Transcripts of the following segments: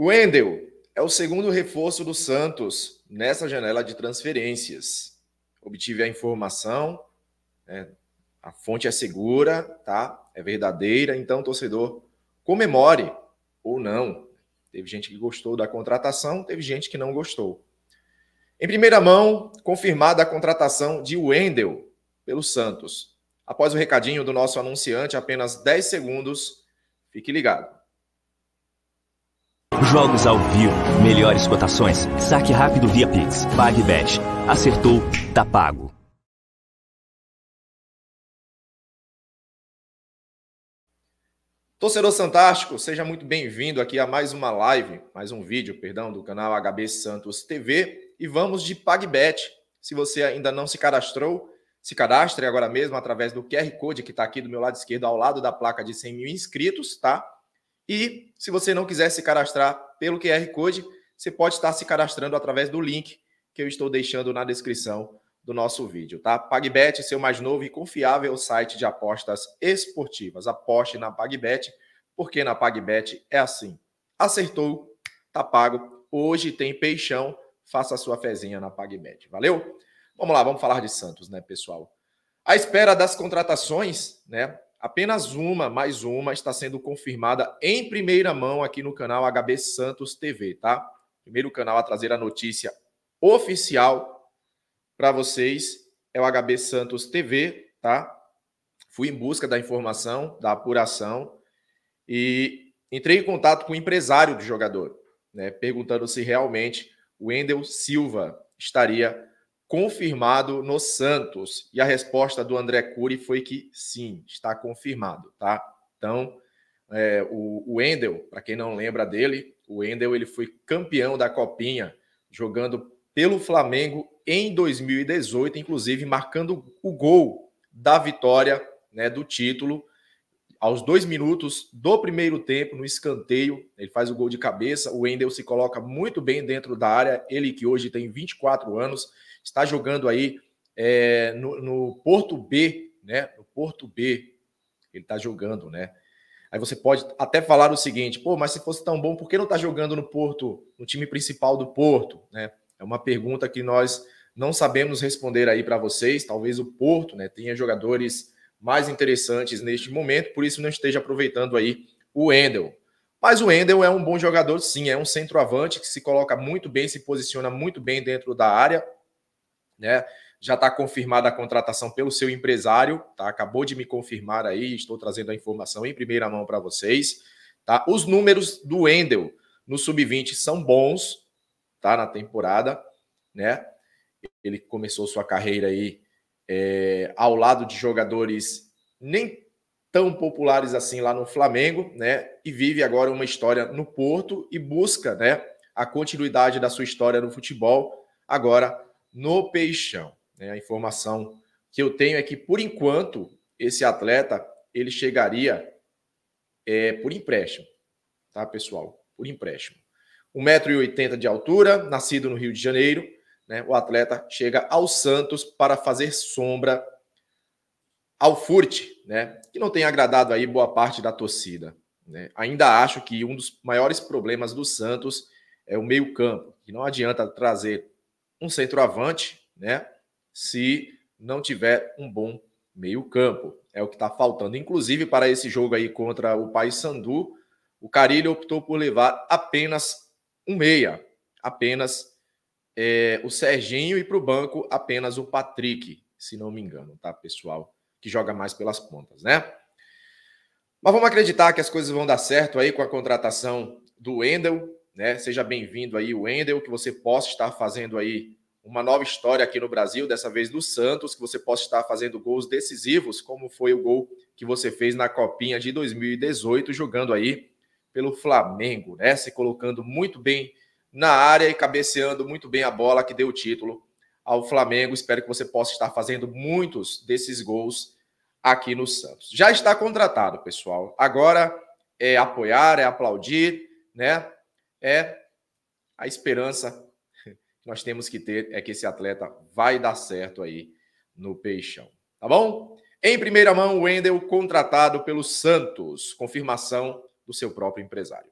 Wendel é o segundo reforço do Santos nessa janela de transferências. Obtive a informação, né? a fonte é segura, tá? É verdadeira, então torcedor comemore ou não. Teve gente que gostou da contratação, teve gente que não gostou. Em primeira mão, confirmada a contratação de Wendel pelo Santos. Após o recadinho do nosso anunciante, apenas 10 segundos, fique ligado. Jogos ao vivo, melhores cotações, saque rápido via Pix, PagBet. Acertou, tá pago. Torcedor Santástico, seja muito bem-vindo aqui a mais uma live, mais um vídeo, perdão, do canal HB Santos TV e vamos de PagBet. Se você ainda não se cadastrou, se cadastre agora mesmo através do QR Code que está aqui do meu lado esquerdo, ao lado da placa de 100 mil inscritos, tá? E se você não quiser se cadastrar pelo QR Code, você pode estar se cadastrando através do link que eu estou deixando na descrição do nosso vídeo, tá? PagBet, seu mais novo e confiável site de apostas esportivas. Aposte na PagBet, porque na PagBet é assim. Acertou, tá pago. Hoje tem peixão, faça a sua fezinha na PagBet. Valeu? Vamos lá, vamos falar de Santos, né, pessoal? À espera das contratações, né? Apenas uma, mais uma, está sendo confirmada em primeira mão aqui no canal HB Santos TV, tá? Primeiro canal a trazer a notícia oficial para vocês é o HB Santos TV, tá? Fui em busca da informação, da apuração e entrei em contato com o empresário do jogador, né? Perguntando se realmente o Wendel Silva estaria confirmado no Santos? E a resposta do André Cury foi que sim, está confirmado, tá? Então, é, o, o Endel, para quem não lembra dele, o Endel ele foi campeão da Copinha, jogando pelo Flamengo em 2018, inclusive marcando o gol da vitória né, do título aos dois minutos do primeiro tempo, no escanteio, ele faz o gol de cabeça. O Wendel se coloca muito bem dentro da área. Ele que hoje tem 24 anos, está jogando aí é, no, no, Porto B, né? No Porto B, ele está jogando, né? Aí você pode até falar o seguinte: pô, mas se fosse tão bom, por que não está jogando no Porto, no time principal do Porto, né? É uma pergunta que nós não sabemos responder aí para vocês. Talvez o Porto, né, tenha jogadores mais interessantes neste momento, por isso não esteja aproveitando aí o Endel. Mas o Endel é um bom jogador, sim, é um centroavante que se coloca muito bem, se posiciona muito bem dentro da área, né? Já está confirmada a contratação pelo seu empresário, tá? Acabou de me confirmar aí, estou trazendo a informação em primeira mão para vocês, tá? Os números do Endel no sub-20 são bons, tá? Na temporada, né? Ele começou sua carreira aí é, ao lado de jogadores nem tão populares assim lá no Flamengo, né? E vive agora uma história no Porto e busca, né, a continuidade da sua história no futebol agora no Peixão. Né? A informação que eu tenho é que por enquanto esse atleta ele chegaria é, por empréstimo, tá pessoal? Por empréstimo. 1,80m de altura, nascido no Rio de Janeiro, né? O atleta chega ao Santos para fazer sombra ao Furt, né? que não tem agradado aí boa parte da torcida. Né? Ainda acho que um dos maiores problemas do Santos é o meio-campo, que não adianta trazer um centroavante né? se não tiver um bom meio-campo. É o que está faltando. Inclusive, para esse jogo aí contra o Paysandu, o Carilho optou por levar apenas um meia, apenas é, o Serginho e para o banco apenas o Patrick, se não me engano, tá, pessoal? Que joga mais pelas pontas, né? Mas vamos acreditar que as coisas vão dar certo aí com a contratação do Wendel, né? Seja bem-vindo aí, Wendel, que você possa estar fazendo aí uma nova história aqui no Brasil, dessa vez do Santos, que você possa estar fazendo gols decisivos, como foi o gol que você fez na Copinha de 2018, jogando aí pelo Flamengo, né? Se colocando muito bem na área e cabeceando muito bem a bola que deu o título ao Flamengo. Espero que você possa estar fazendo muitos desses gols aqui no Santos. Já está contratado, pessoal. Agora é apoiar, é aplaudir, né? É a esperança que nós temos que ter é que esse atleta vai dar certo aí no Peixão, tá bom? Em primeira mão, o Wendel contratado pelo Santos, confirmação do seu próprio empresário.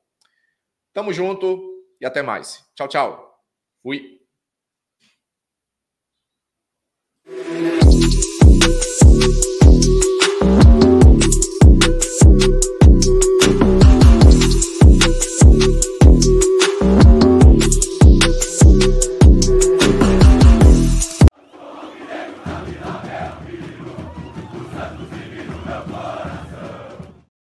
Tamo junto e até mais. Tchau, tchau. Fui.